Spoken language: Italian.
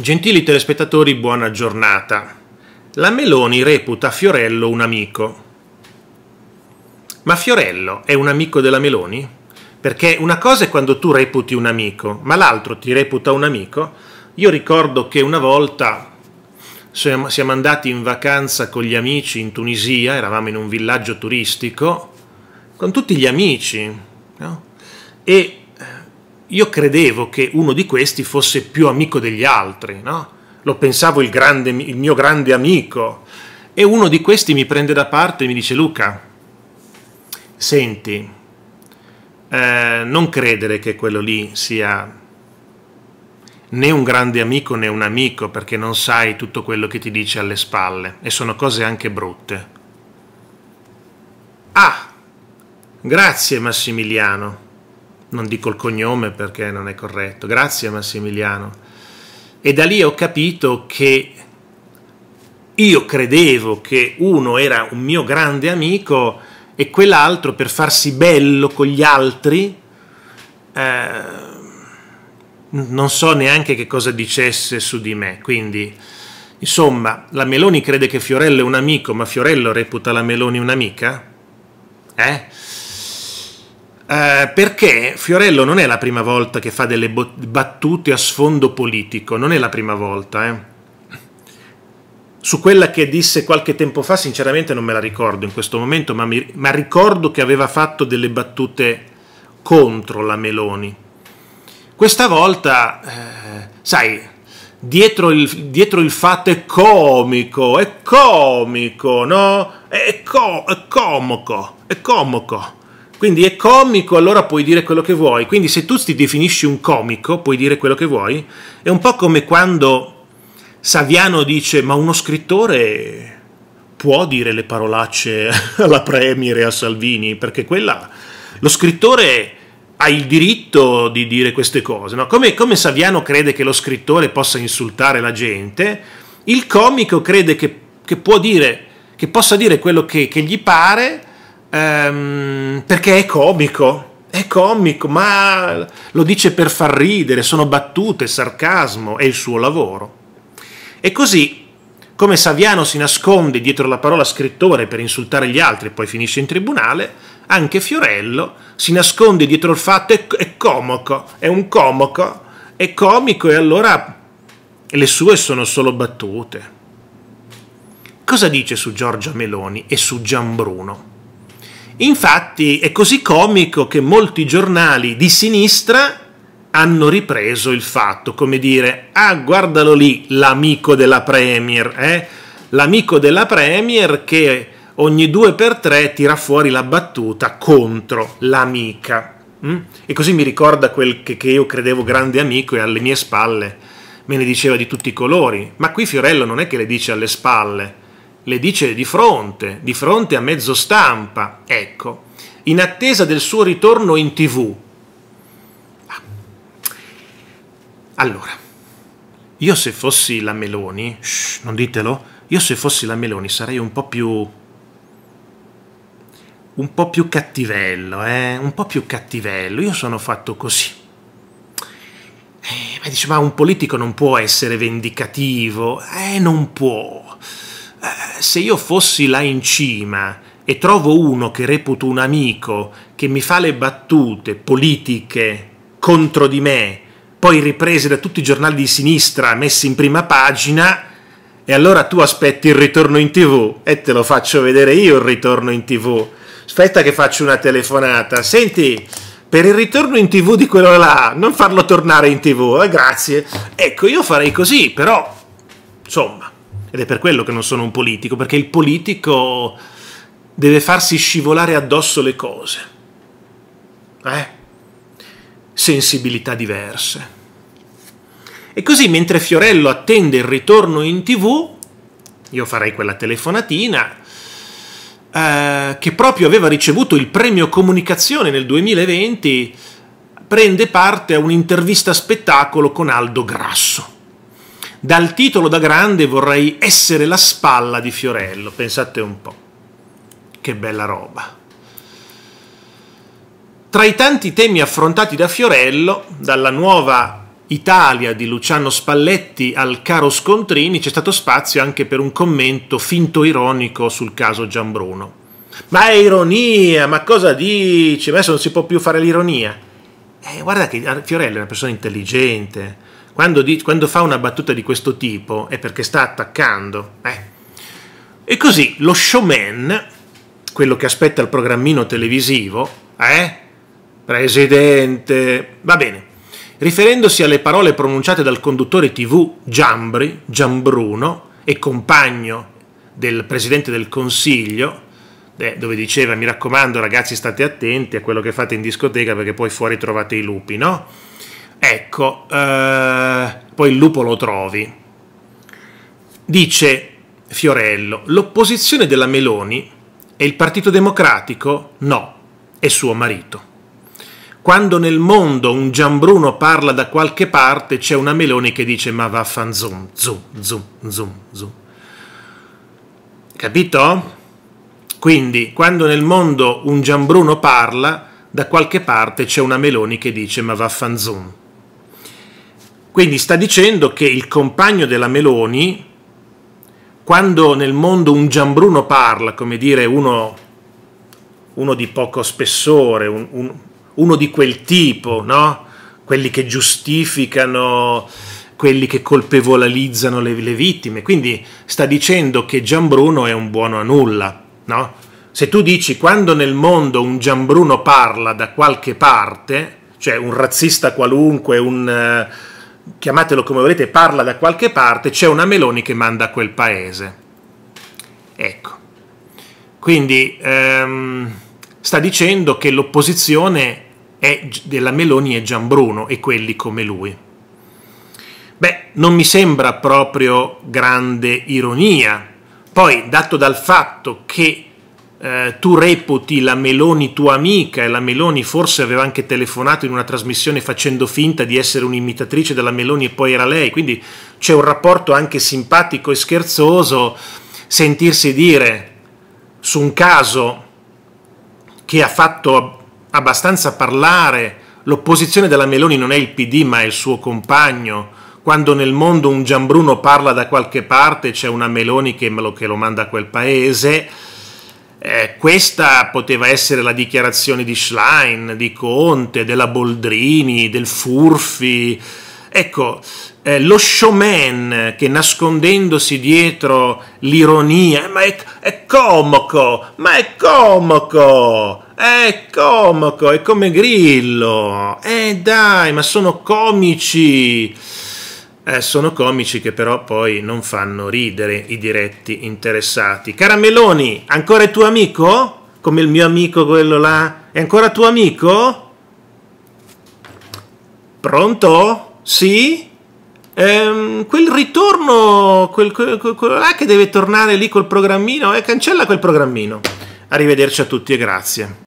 Gentili telespettatori, buona giornata. La Meloni reputa Fiorello un amico. Ma Fiorello è un amico della Meloni? Perché una cosa è quando tu reputi un amico, ma l'altro ti reputa un amico. Io ricordo che una volta siamo andati in vacanza con gli amici in Tunisia, eravamo in un villaggio turistico, con tutti gli amici, no? e io credevo che uno di questi fosse più amico degli altri, no? lo pensavo il, grande, il mio grande amico, e uno di questi mi prende da parte e mi dice Luca, senti, eh, non credere che quello lì sia né un grande amico né un amico perché non sai tutto quello che ti dice alle spalle e sono cose anche brutte. Ah, grazie Massimiliano non dico il cognome perché non è corretto, grazie Massimiliano. E da lì ho capito che io credevo che uno era un mio grande amico e quell'altro per farsi bello con gli altri, eh, non so neanche che cosa dicesse su di me. Quindi, insomma, la Meloni crede che Fiorello è un amico, ma Fiorello reputa la Meloni un'amica? Eh? Eh, perché Fiorello non è la prima volta che fa delle bo- battute a sfondo politico, non è la prima volta. Eh. Su quella che disse qualche tempo fa, sinceramente non me la ricordo in questo momento, ma, mi, ma ricordo che aveva fatto delle battute contro la Meloni. Questa volta, eh, sai, dietro il, dietro il, fatto è comico, è comico, no? È, co- è comico, è comico quindi è comico, allora puoi dire quello che vuoi. Quindi se tu ti definisci un comico, puoi dire quello che vuoi. È un po' come quando Saviano dice ma uno scrittore può dire le parolacce alla Premier e a Salvini, perché quella, lo scrittore ha il diritto di dire queste cose. No? Come, come Saviano crede che lo scrittore possa insultare la gente, il comico crede che, che può dire, che possa dire quello che, che gli pare Um, perché è comico, è comico, ma lo dice per far ridere, sono battute, sarcasmo, è il suo lavoro. E così, come Saviano si nasconde dietro la parola scrittore per insultare gli altri e poi finisce in tribunale, anche Fiorello si nasconde dietro il fatto è, è comico, è un comico, è comico e allora le sue sono solo battute. Cosa dice su Giorgia Meloni e su Gianbruno? Infatti è così comico che molti giornali di sinistra hanno ripreso il fatto, come dire, ah guardalo lì l'amico della Premier, eh? l'amico della Premier che ogni due per tre tira fuori la battuta contro l'amica. Mm? E così mi ricorda quel che, che io credevo grande amico e alle mie spalle me ne diceva di tutti i colori, ma qui Fiorello non è che le dice alle spalle, le dice di fronte, di fronte a mezzo stampa, ecco, in attesa del suo ritorno in tv. Ah. Allora, io se fossi la Meloni, shh, non ditelo, io se fossi la Meloni sarei un po' più... un po' più cattivello, eh? Un po' più cattivello, io sono fatto così. Eh, ma dice, ma un politico non può essere vendicativo, eh, non può eh, se io fossi là in cima e trovo uno che reputo un amico che mi fa le battute politiche contro di me, poi riprese da tutti i giornali di sinistra messi in prima pagina, e allora tu aspetti il ritorno in tv e te lo faccio vedere io il ritorno in tv. Aspetta che faccio una telefonata. Senti, per il ritorno in tv di quello là, non farlo tornare in tv, eh, grazie. Ecco, io farei così, però, insomma, ed è per quello che non sono un politico, perché il politico deve farsi scivolare addosso le cose. Eh? Sensibilità diverse. E così mentre Fiorello attende il ritorno in tv, io farei quella telefonatina, eh, che proprio aveva ricevuto il premio comunicazione nel 2020, prende parte a un'intervista spettacolo con Aldo Grasso. Dal titolo da grande vorrei essere la spalla di Fiorello, pensate un po'. Che bella roba. Tra i tanti temi affrontati da Fiorello, dalla nuova Italia di Luciano Spalletti al caro Scontrini, c'è stato spazio anche per un commento finto ironico sul caso Gianbruno. Ma è ironia, ma cosa dici? Adesso non si può più fare l'ironia. Eh, guarda che Fiorello è una persona intelligente, quando, di, quando, fa una battuta di questo tipo è perché sta attaccando. Eh. E così lo showman, quello che aspetta il programmino televisivo, eh? Presidente, va bene. Riferendosi alle parole pronunciate dal conduttore TV Giambri, Giambruno e compagno del presidente del consiglio, eh, dove diceva: Mi raccomando, ragazzi, state attenti a quello che fate in discoteca perché poi fuori trovate i lupi, no? Ecco, eh, poi il lupo lo trovi. Dice Fiorello, l'opposizione della Meloni e il Partito Democratico? No, è suo marito. Quando nel mondo un Giambruno parla da qualche parte c'è una Meloni che dice ma vaffan zoom, zoom, zoom, zoom, zoom. Capito? Quindi quando nel mondo un Giambruno parla da qualche parte c'è una Meloni che dice ma vaffan zoom. Quindi sta dicendo che il compagno della Meloni, quando nel mondo un Giambruno parla, come dire uno, uno di poco spessore, un, un, uno di quel tipo, no? quelli che giustificano, quelli che colpevolizzano le, le, vittime. Quindi sta dicendo che Giambruno è un buono a nulla. No? Se tu dici quando nel mondo un Giambruno parla da qualche parte, cioè un razzista qualunque, un... Uh, chiamatelo come volete, parla da qualche parte, c'è una Meloni che manda a quel paese. Ecco. Quindi ehm, sta dicendo che l'opposizione della Meloni è Gianbruno e quelli come lui. Beh, non mi sembra proprio grande ironia. Poi, dato dal fatto che eh, tu reputi la Meloni tua amica e la Meloni forse aveva anche telefonato in una trasmissione facendo finta di essere un'imitatrice della Meloni e poi era lei, quindi c'è un rapporto anche simpatico e scherzoso sentirsi dire su un caso che ha fatto abbastanza parlare l'opposizione della Meloni non è il PD ma è il suo compagno, quando nel mondo un Giambruno parla da qualche parte c'è una Meloni che, lo, che lo manda a quel paese, eh, questa poteva essere la dichiarazione di Schlein, di Conte, della Boldrini, del Furfi. Ecco, eh, lo showman che nascondendosi dietro l'ironia, ma è, è comico, ma è comico, è comico, è come Grillo, eh dai, ma sono comici eh, sono comici che però poi non fanno ridere i diretti interessati. Carameloni, ancora è tuo amico? Come il mio amico quello là? È ancora tuo amico? Pronto? Sì? Ehm, quel ritorno, quel, quel, quello là ah, che deve tornare lì col programmino, eh, cancella quel programmino. Arrivederci a tutti e grazie.